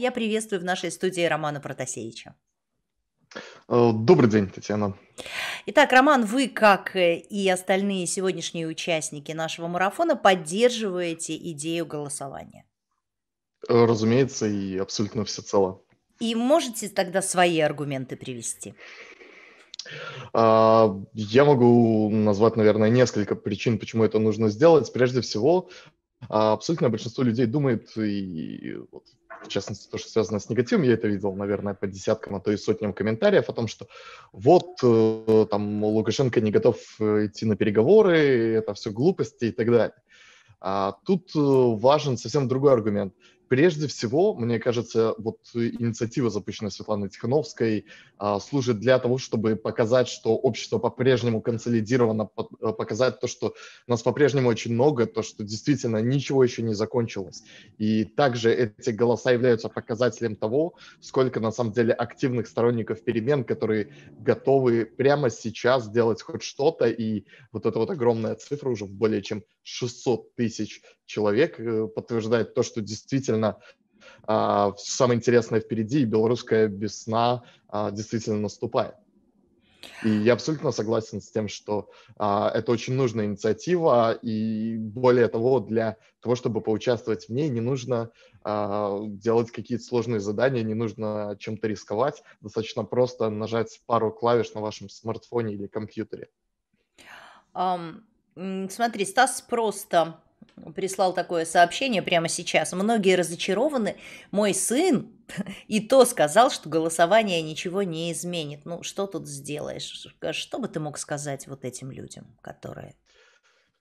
Я приветствую в нашей студии Романа Протасевича. Э, добрый день, Татьяна. Итак, Роман, вы, как э, и остальные сегодняшние участники нашего марафона, поддерживаете идею голосования? Э, разумеется, и абсолютно все цело. И можете тогда свои аргументы привести? А, я могу назвать, наверное, несколько причин, почему это нужно сделать. Прежде всего, а, абсолютно большинство людей думает, и в частности, то, что связано с негативом, я это видел, наверное, по десяткам, а то и сотням комментариев о том, что вот э, там Лукашенко не готов э, идти на переговоры, это все глупости и так далее. А тут э, важен совсем другой аргумент. Прежде всего, мне кажется, вот инициатива, запущенная Светланой Тихановской, а, служит для того, чтобы показать, что общество по-прежнему консолидировано, э, показать то, что нас по-прежнему очень много, то, что действительно ничего еще не закончилось. И также эти голоса являются показателем того, сколько на самом деле активных сторонников перемен, которые готовы прямо сейчас делать хоть что-то. И вот эта вот огромная цифра уже в более чем 600 тысяч человек э, подтверждает то, что действительно действительно а, самое интересное впереди, и белорусская весна а, действительно наступает. И я абсолютно согласен с тем, что а, это очень нужная инициатива, и более того, для того, чтобы поучаствовать в ней, не нужно а, делать какие-то сложные задания, не нужно чем-то рисковать, достаточно просто нажать пару клавиш на вашем смартфоне или компьютере. Um, смотри, Стас просто прислал такое сообщение прямо сейчас. Многие разочарованы. Мой сын и то сказал, что голосование ничего не изменит. Ну, что тут сделаешь? Что бы ты мог сказать вот этим людям, которые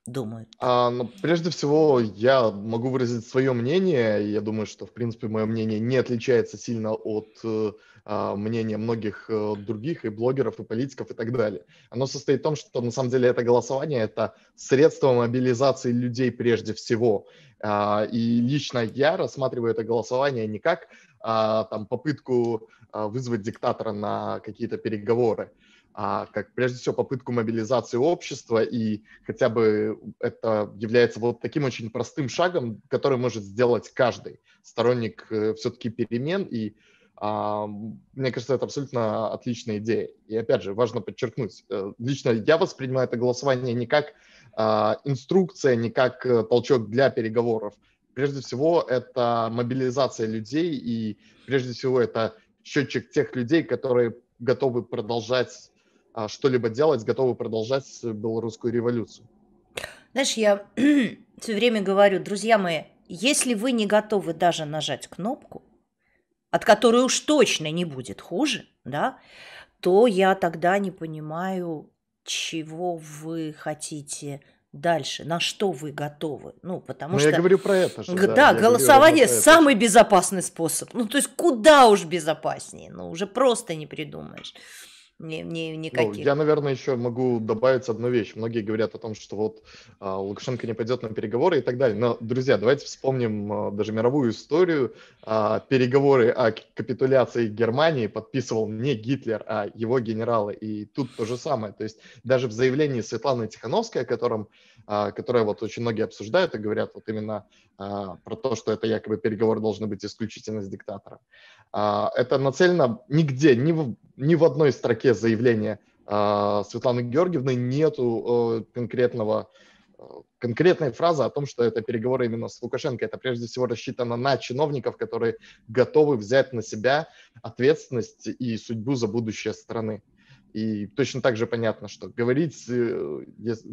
думают? А, ну, прежде всего, я могу выразить свое мнение. Я думаю, что, в принципе, мое мнение не отличается сильно от э, а, мнения многих э, других и блогеров, и политиков, и так далее. Оно состоит в том, что, на самом деле, это голосование – это средство мобилизации людей прежде всего. А, и лично я рассматриваю это голосование не как а, там, попытку а, вызвать диктатора на какие-то переговоры, а как прежде всего попытку мобилизации общества, и хотя бы это является вот таким очень простым шагом, который может сделать каждый сторонник э, все-таки перемен, и а, мне кажется, это абсолютно отличная идея. И опять же, важно подчеркнуть, э, лично я воспринимаю это голосование не как а, инструкция, не как э, толчок для переговоров. Прежде всего, это мобилизация людей, и прежде всего, это счетчик тех людей, которые готовы продолжать а, что-либо делать, готовы продолжать э, белорусскую революцию. Знаешь, я все время говорю, друзья мои, если вы не готовы даже нажать кнопку, от которой уж точно не будет хуже, да, то я тогда не понимаю, чего вы хотите дальше, на что вы готовы. Ну, потому Но ну, что... я говорю про это же. Да, да голосование говорю, самый безопасный способ. Ну, то есть куда уж безопаснее, ну, уже просто не придумаешь не, не, ну, никаких. Ну, я, наверное, еще могу добавить одну вещь. Многие говорят о том, что вот а, Лукашенко не пойдет на переговоры и так далее. Но, друзья, давайте вспомним а, даже мировую историю. А, переговоры о капитуляции Германии подписывал не Гитлер, а его генералы. И тут то же самое. То есть даже в заявлении Светланы Тихановской, о котором, которое вот очень многие обсуждают и говорят вот именно а, про то, что это якобы переговоры должны быть исключительно с диктатором. А, это нацелено нигде, ни в, ни в одной строке заявления а, Светланы Георгиевны нету конкретного э, конкретная фраза о том, что это переговоры именно с Лукашенко. Это прежде всего рассчитано на чиновников, которые готовы взять на себя ответственность и судьбу за будущее страны. И точно так же понятно, что говорить, э,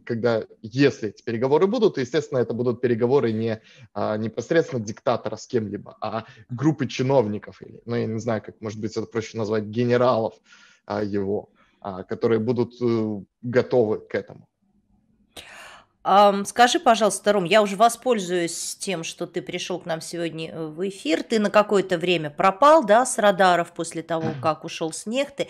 когда, если эти переговоры будут, то, естественно, это будут переговоры не а, непосредственно диктатора с кем-либо, а группы чиновников, или, ну, я не знаю, как, может быть, это проще назвать, генералов а, его, а, которые будут э, готовы к этому. Скажи, пожалуйста, Ром, я уже воспользуюсь тем, что ты пришел к нам сегодня э, в эфир. Ты на какое-то время пропал, да, с радаров после того, как ушел с нехты.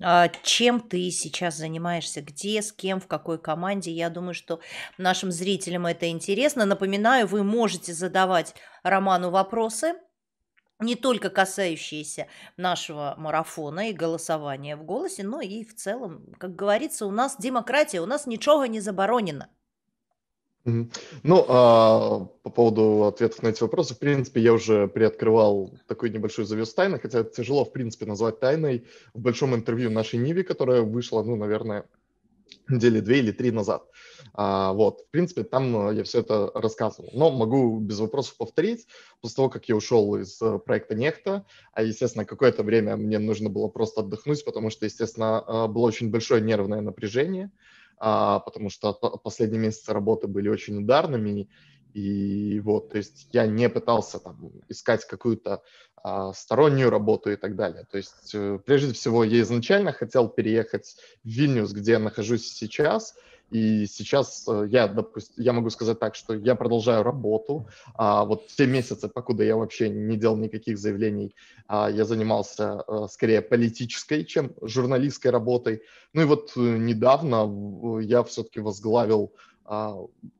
А, чем ты сейчас занимаешься, где, с кем, в какой команде. Я думаю, что нашим зрителям это интересно. Напоминаю, вы можете задавать Роману вопросы, не только касающиеся нашего марафона и голосования в голосе, но и в целом, как говорится, у нас демократия, у нас ничего не заборонено. Ну, а, по поводу ответов на эти вопросы, в принципе, я уже приоткрывал такую небольшую завес тайны, хотя это тяжело, в принципе, назвать тайной. В большом интервью нашей Ниве, которая вышла, ну, наверное, недели две или три назад. А, вот, в принципе, там э, я все это рассказывал. Но могу без вопросов повторить. После того, как я ушел из э, проекта Нехта, а, естественно, какое-то время мне нужно было просто отдохнуть, потому что, естественно, а, было очень большое нервное напряжение. А, потому что последние месяцы работы были очень ударными, и вот, то есть я не пытался там искать какую-то а, стороннюю работу и так далее. То есть, э, прежде всего, я изначально хотел переехать в Вильнюс, где я нахожусь сейчас, и сейчас э, я, допустим, я могу сказать так, что я продолжаю работу. А вот те месяцы, покуда я вообще не делал никаких заявлений, а, я занимался э, скорее политической, чем журналистской работой. Ну и вот э, недавно я все-таки возглавил а,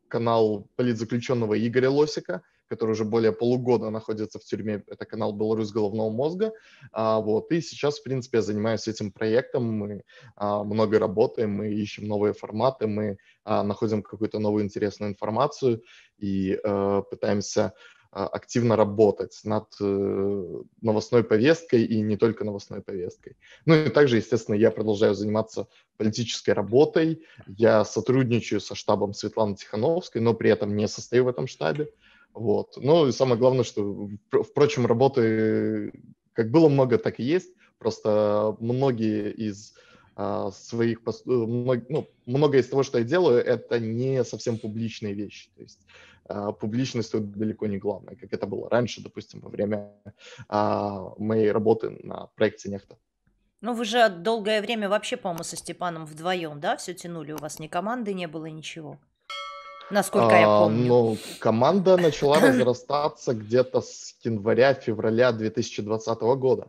канал политзаключенного Игоря Лосика – который уже более полугода находится в тюрьме. Это канал «Беларусь головного мозга». А, вот, и сейчас, в принципе, я занимаюсь этим проектом. Мы а, много работаем, мы ищем новые форматы, мы а, находим какую-то новую интересную информацию и э, а, пытаемся активно работать над э, новостной повесткой и не только новостной повесткой. Ну и также, естественно, я продолжаю заниматься политической работой, я сотрудничаю со штабом Светланы Тихановской, но при этом не состою в этом штабе. Вот. Ну и самое главное, что, впрочем, работы как было много, так и есть. Просто многие из а, своих, э, много, ну, многое из того, что я делаю, это не совсем публичные вещи. То есть а, публичность тут далеко не главное, как это было раньше, допустим, во время а, моей работы на проекте «Нехта». Ну, вы же долгое время вообще, по-моему, со Степаном вдвоем, да, все тянули? У вас ни команды не было, ничего насколько а, я помню. Ну, команда начала разрастаться где-то с января-февраля 2020 года.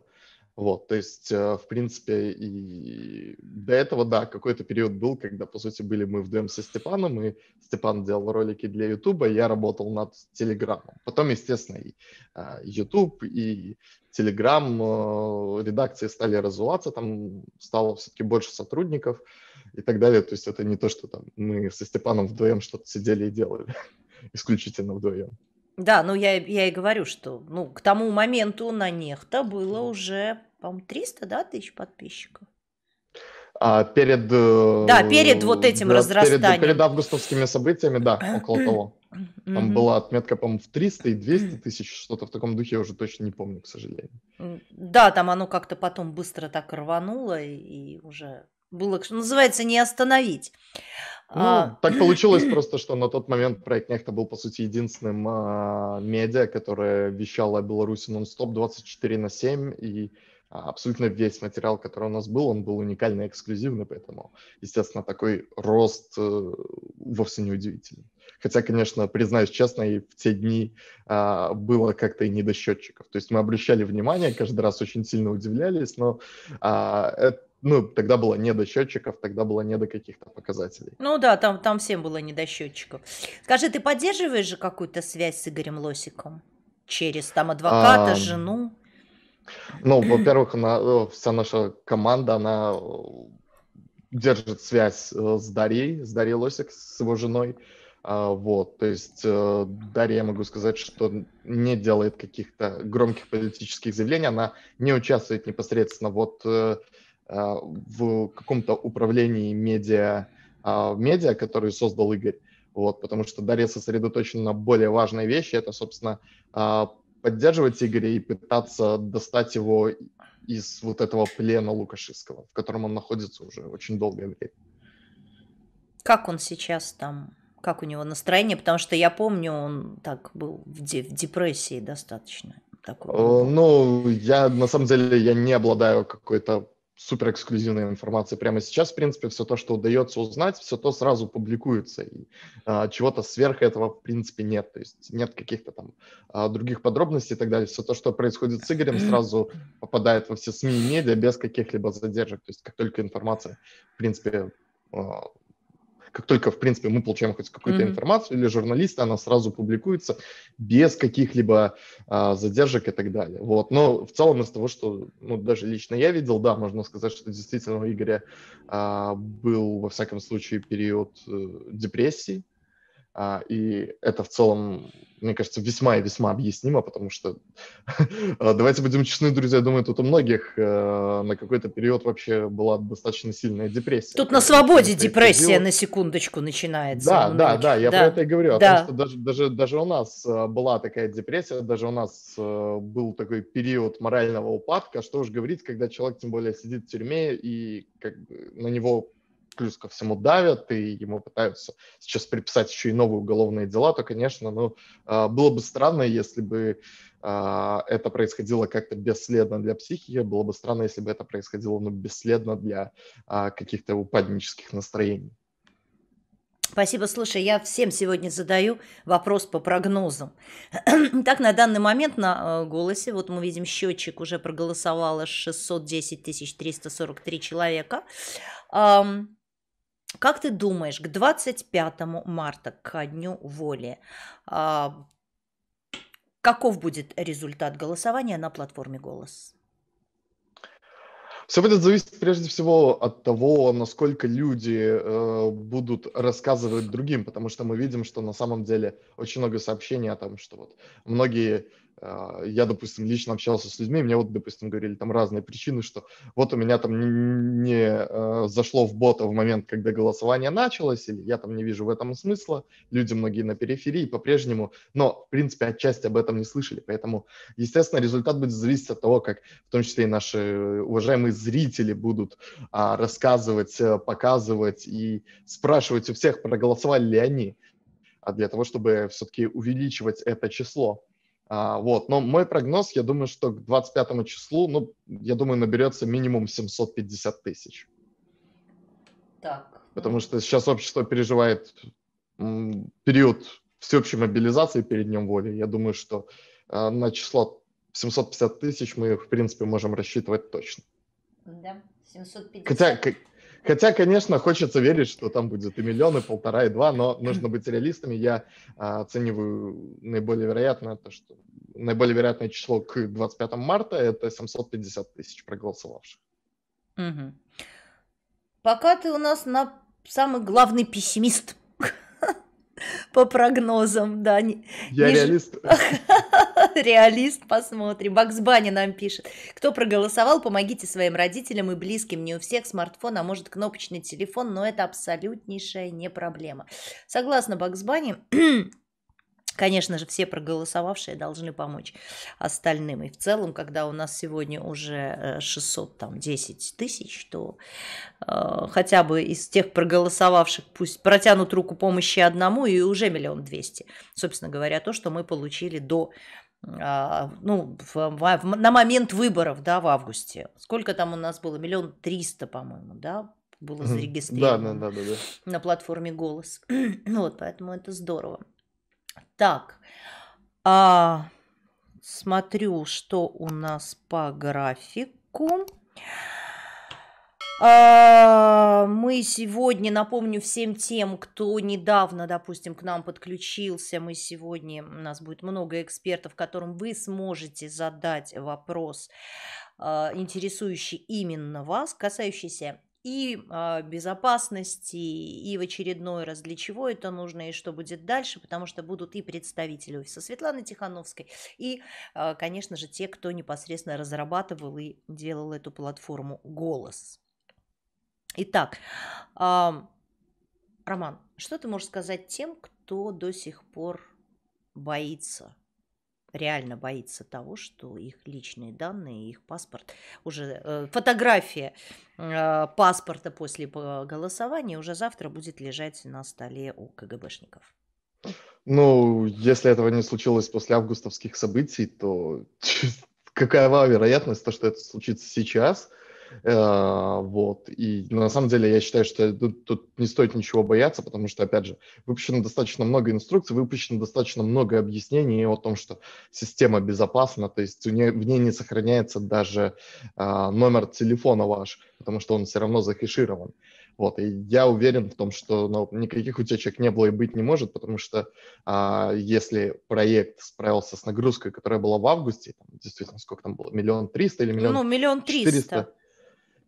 Вот, то есть, э, в принципе, и до этого, да, какой-то период был, когда, по сути, были мы вдвоем со Степаном, и Степан делал ролики для Ютуба, я работал над Телеграмом. Потом, естественно, и а, Ютуб, и Телеграм, э, редакции стали развиваться, там стало все-таки больше сотрудников, и так далее. То есть это не то, что там мы со Степаном вдвоем что-то сидели и делали, исключительно вдвоем. Да, ну я, я и говорю, что ну, к тому моменту на Нехта было уже, по-моему, 300 да, тысяч подписчиков. А перед... Э, да, перед вот этим да, разрастанием. Перед, перед августовскими событиями, да, около того. Там mm-hmm. была отметка, по-моему, в 300 и 200 тысяч, что-то в таком духе, я уже точно не помню, к сожалению. Да, там оно как-то потом быстро так рвануло, и уже было, что называется, не остановить. Ну, а... Так получилось просто, что на тот момент проект «Нехта» был, по сути, единственным а, медиа, которое вещало о Беларуси нон-стоп 24 на 7, и а, абсолютно весь материал, который у нас был, он был уникальный, эксклюзивный, поэтому, естественно, такой рост э, вовсе не удивительный. Хотя, конечно, признаюсь честно, и в те дни а, было как-то и не до счетчиков. То есть мы обращали внимание, каждый раз очень сильно удивлялись, но а, это ну, тогда было не до счетчиков, тогда было не до каких-то показателей. Ну да, там, там всем было не до счетчиков. Скажи, ты поддерживаешь же какую-то связь с Игорем Лосиком? Через там адвоката, а... жену? Ну, во-первых, она, э, вся наша команда, она э, держит связь э, с Дарьей, с Дарьей Лосик, с его женой. А, вот, то есть Дарья, я могу сказать, что не делает каких-то громких политических заявлений, она не участвует непосредственно вот а, в каком-то управлении медиа, а, медиа, который создал Игорь. Вот, потому что Дарья сосредоточена на более важной вещи, это, собственно, а, поддерживать Игоря и пытаться достать его из вот этого плена Лукашевского, в котором он находится уже очень долгое время. Как он сейчас там? Как у него настроение? Потому что я помню, он так был в, де- в депрессии достаточно. Такой. Э, ну, я на самом деле я не обладаю какой-то супер эксклюзивной информации прямо сейчас. В принципе, все то, что удается узнать, все то сразу публикуется. И а, чего-то сверх этого, в принципе, нет. То есть нет каких-то там а, других подробностей и так далее. Все то, что происходит с Игорем, сразу попадает во все СМИ и медиа без каких-либо задержек. То есть как только информация, в принципе, а, как только, в принципе, мы получаем хоть какую-то mm-hmm. информацию или журналисты, она сразу публикуется без каких-либо а, задержек и так далее. Вот. Но в целом из того, что ну, даже лично я видел, да, можно сказать, что действительно у Игоря а, был, во всяком случае, период э, депрессии, а, и это в целом, мне кажется, весьма и весьма объяснимо, потому что, а, давайте будем честны, друзья, думаю, тут у многих э, на какой-то период вообще была достаточно сильная депрессия. Тут на свободе депрессия период. на секундочку начинается. Да, да, да, я да. про это и говорю, да. потому что даже, даже, даже у нас э, была такая депрессия, даже у нас э, был такой период морального упадка, что уж говорить, когда человек тем более сидит в тюрьме и как, на него плюс ко всему давят, и ему пытаются сейчас приписать еще и новые уголовные дела, то, конечно, ну, а, было бы странно, если бы а, это происходило как-то бесследно для психики, было бы странно, если бы это происходило ну, бесследно для а, каких-то упаднических настроений. Спасибо. Слушай, я всем сегодня задаю вопрос по прогнозам. так, на данный момент на голосе, вот мы видим, счетчик уже проголосовало 610 343 человека. Um, как ты думаешь, к 25 марта, к Дню воли, а, каков будет результат голосования на платформе «Голос»? Все будет зависеть прежде всего от того, насколько люди э, будут рассказывать другим, потому что мы видим, что на самом деле очень много сообщений о том, что вот многие а, я, допустим, лично общался с людьми, мне вот, допустим, говорили там разные причины, что вот у меня там не, не а, зашло в бота в момент, когда голосование началось, или я там не вижу в этом смысла, люди многие на периферии по-прежнему, но, в принципе, отчасти об этом не слышали, поэтому, естественно, результат будет зависеть от того, как в том числе и наши уважаемые зрители будут а, рассказывать, э, показывать и спрашивать у всех, проголосовали ли они, а для того, чтобы все-таки увеличивать это число. А, вот. Но мой прогноз, я думаю, что к 25 числу, ну, я думаю, наберется минимум 750 тысяч. Так. Потому что сейчас общество переживает период всеобщей мобилизации перед Днем воли. Я думаю, что а, на число 750 тысяч мы, в принципе, можем рассчитывать точно. Да, 750. Хотя, Хотя, конечно, хочется верить, что там будет и миллион, и полтора, и два, но нужно быть реалистами. Я а, оцениваю наиболее вероятно то, что наиболее вероятное число к 25 марта – это 750 тысяч проголосовавших. Угу. Пока ты у нас на самый главный пессимист по прогнозам, да. Не, Я не реалист. Реалист, посмотрим. Бакс нам пишет. Кто проголосовал, помогите своим родителям и близким. Не у всех смартфон, а может кнопочный телефон, но это абсолютнейшая не проблема. Согласно Бакс Конечно же, все проголосовавшие должны помочь остальным. И в целом, когда у нас сегодня уже 610 э, тысяч, то э, хотя бы из тех проголосовавших пусть протянут руку помощи одному и уже миллион двести. Собственно говоря, то, что мы получили до а, ну, в, в, на момент выборов, да, в августе. Сколько там у нас было? Миллион триста, по-моему, да, было зарегистрировано да, да, да, да, да. на платформе «Голос». вот, поэтому это здорово. Так, а, смотрю, что у нас по графику. А, мы сегодня, напомню всем тем, кто недавно, допустим, к нам подключился, мы сегодня, у нас будет много экспертов, которым вы сможете задать вопрос, а, интересующий именно вас, касающийся и э, безопасности, и в очередной раз для чего это нужно, и что будет дальше, потому что будут и представители офиса Светланы Тихановской, и, э, конечно же, те, кто непосредственно разрабатывал и делал эту платформу «Голос». Итак, э, Роман, что ты можешь сказать тем, кто до сих пор боится – реально боится того, что их личные данные, их паспорт, уже э, фотография э, паспорта после голосования уже завтра будет лежать на столе у КГБшников. Ну, если этого не случилось после августовских событий, то какова вероятность, то, что это случится сейчас – Э, вот. И на самом деле я считаю, что тут, тут не стоит ничего бояться, потому что, опять же, выпущено достаточно много инструкций, выпущено достаточно много объяснений о том, что система безопасна, то есть в ней не сохраняется даже а, номер телефона ваш, потому что он все равно захеширован. Вот, и я уверен в том, что ну, никаких утечек не было и быть не может, потому что а, если проект справился с нагрузкой, которая была в августе, там, действительно, сколько там было, миллион триста или миллион Ну, миллион триста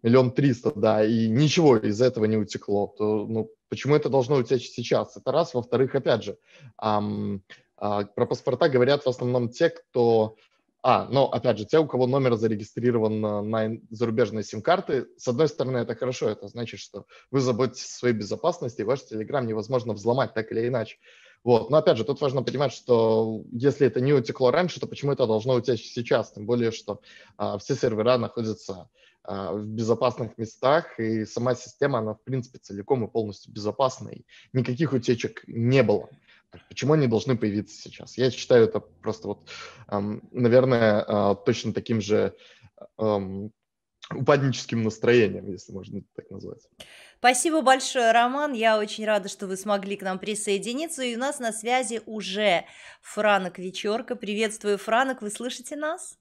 миллион триста, да, и ничего из этого не утекло, то ну, почему это должно утечь сейчас? Это раз. Во-вторых, опять же, эм, э, про паспорта говорят в основном те, кто... А, ну, опять же, те, у кого номер зарегистрирован на, на зарубежные сим-карты, с одной стороны, это хорошо, это значит, что вы заботитесь о своей безопасности, и ваш Telegram невозможно взломать так или иначе. Вот. Но опять же, тут важно понимать, что если это не утекло раньше, то почему это должно утечь сейчас? Тем более, что а, все сервера находятся а, в безопасных местах, и сама система, она в принципе целиком и полностью безопасна, и никаких утечек не было. Почему они должны появиться сейчас? Я считаю это просто вот, эм, наверное, э, точно таким же эм, упадническим настроением, если можно так назвать. Спасибо большое, Роман. Я очень рада, что вы смогли к нам присоединиться. И у нас на связи уже Франок Вечерка. Приветствую, Франок. Вы слышите нас?